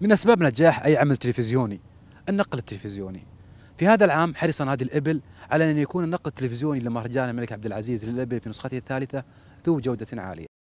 من أسباب نجاح أي عمل تلفزيوني النقل التلفزيوني في هذا العام حرص نادي الإبل على أن يكون النقل التلفزيوني لمهرجان الملك عبد العزيز للإبل في نسخته الثالثة ذو جودة عالية